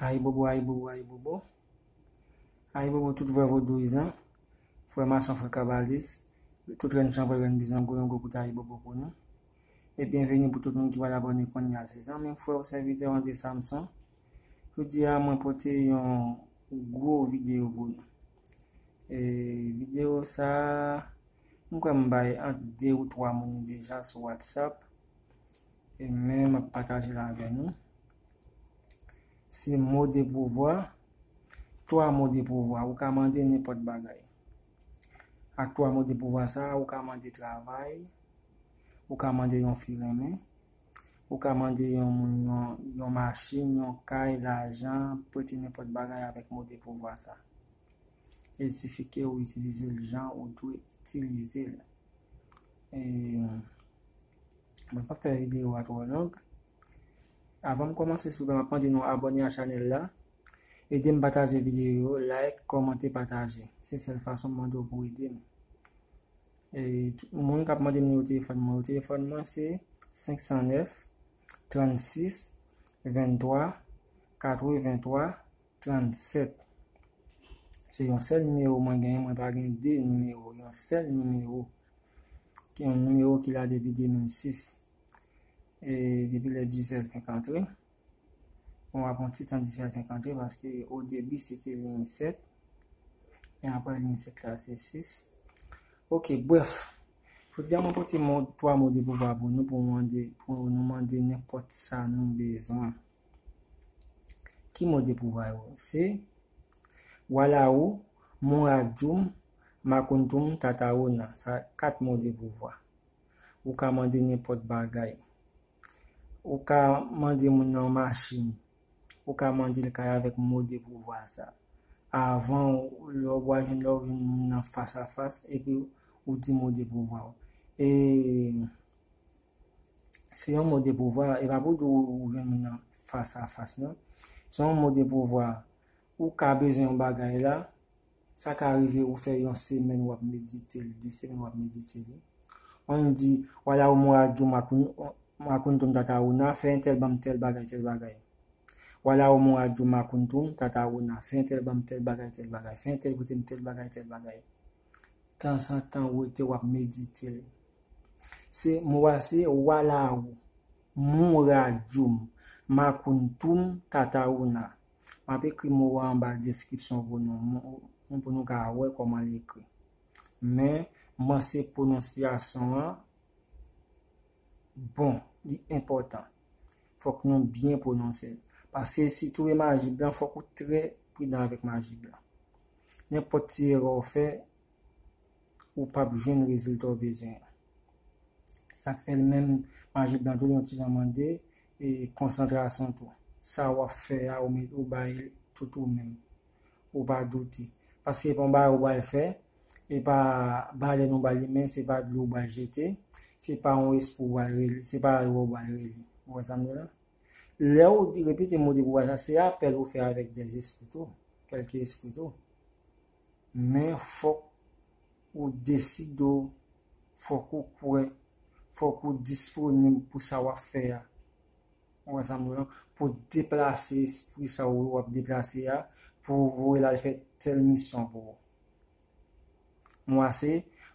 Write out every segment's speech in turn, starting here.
Aibobo, aibobo, aibobo Aibobo tout vrevo 12 an Fwe mas an fwe kabal dis Tout ren chan vre ven bizan gwen gwen gwen kout aibobo pou nou E benveni pou tout moun ki wala boni kon ni ase zan Men fwe lor se videon de Samson Fwe diya mwen pote yon Gwo video pou nou E video sa Mwen kwa m baye Ante 2 ou 3 mouni deja Sou Whatsapp E men mwen pataje la ven nou Se mode pou vwa, to a mode pou vwa. Ou ka mande nipot bagay. Ak to a mode pou vwa sa, ou ka mande travay, ou ka mande yon firme, ou ka mande yon yon masin, yon kay, l'ajan, pou eti nipot bagay avèk mode pou vwa sa. Eti si fike ou itilize l'jan, ou dwe itilize lè. E, mwen pa fè ride wak wò lòk. Avèm komanse souven apan di nou abonye an chanel la, edèm batajè videyo, like, komante, batajè. Se sel fason mwen do pou edèm. E moun kap mwen dem nou telefonman, nou telefonman se 509-36-23-423-37. Se yon sel numero mwen genye, mwen dra genye de numero, yon sel numero. Ki yon numero ki la devide 2006. E, debi le 10 el 50. Bon, apon tit an 10 el 50. Baske, o debi, se te lini 7. E, apon lini 7 la, se 6. Ok, bref. Fou diya moun poti moun, pou a moun debouva bon. Nou pou moun de, pou moun moun de nepot sa nou bezon. Ki moun debouva yo? Se, wala ou, moun adjoum, makontoum, tatawou nan. Sa, kat moun debouva. Ou ka moun de nepot bagay. Ou ka mandi moun nan machin. Ou ka mandi le kaya vek moun de pouvwa sa. Avan ou lor wajen lor vin nan fasa fasa. Epi ou di moun de pouvwa ou. E se yon moun de pouvwa. E babou di ou vin nan fasa fasa nan. Se yon moun de pouvwa. Ou ka beze yon bagay la. Sa ka arrive ou fe yon semen wap medite. Disemen wap medite. Ou yon di wala ou moun adjou makouni. Mwakuntoum tatawou na, fey entel ba mtel bagay tel bagay. Wala ou mwajou mwakuntoum tatawou na, fey entel ba mtel bagay tel bagay, fey entel gote mtel bagay tel bagay. Tan san tan ou te wap meditele. Se mwase wala ou mwajoum mwakuntoum tatawou na. Mwap e kri mwawan ba deskripsyon vounon. Mwen pou nou ka woy koman e kri. Men mwase pononsi asan an. Bon, li impotant. Fok nou biyen pou non se. Pase si tou e magib lan, fok ou tre pridan vek magib lan. Nen poti ero ou fe, ou pa bijen nou rezultat bejen. Sa fè l men magib lan tou lonti janman de, e konsentrasyon tou. Sa wafre a ou mi ou bayil toutou men. Ou ba douti. Pase yon ba ou bayil fe, e ba bade nou bayil men, se ba lou bayil jeti. se pa ou espou wanwil, se pa alwo wanwil, wansam do lan. Le ou repite mou di wansam se apel ou fe avèk des espoutou, kelke espoutou, men fok ou desido fok ou pwè, fok ou disponib pou sa wafè ya, wansam do lan, pou deplase espoutou sa wou wap deplase ya, pou wou wè la fe tel misyon pou wou. Mwase,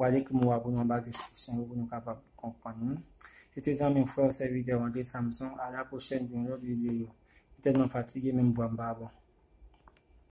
Wale ki mwa abon an ba deskisyon yo pou nou kapap konpwani. Jete zan mwen fwa se vide an dey samson. A la pochen di yon lot vide yo. Mwen tenman fatige men mwen mwa mba abon.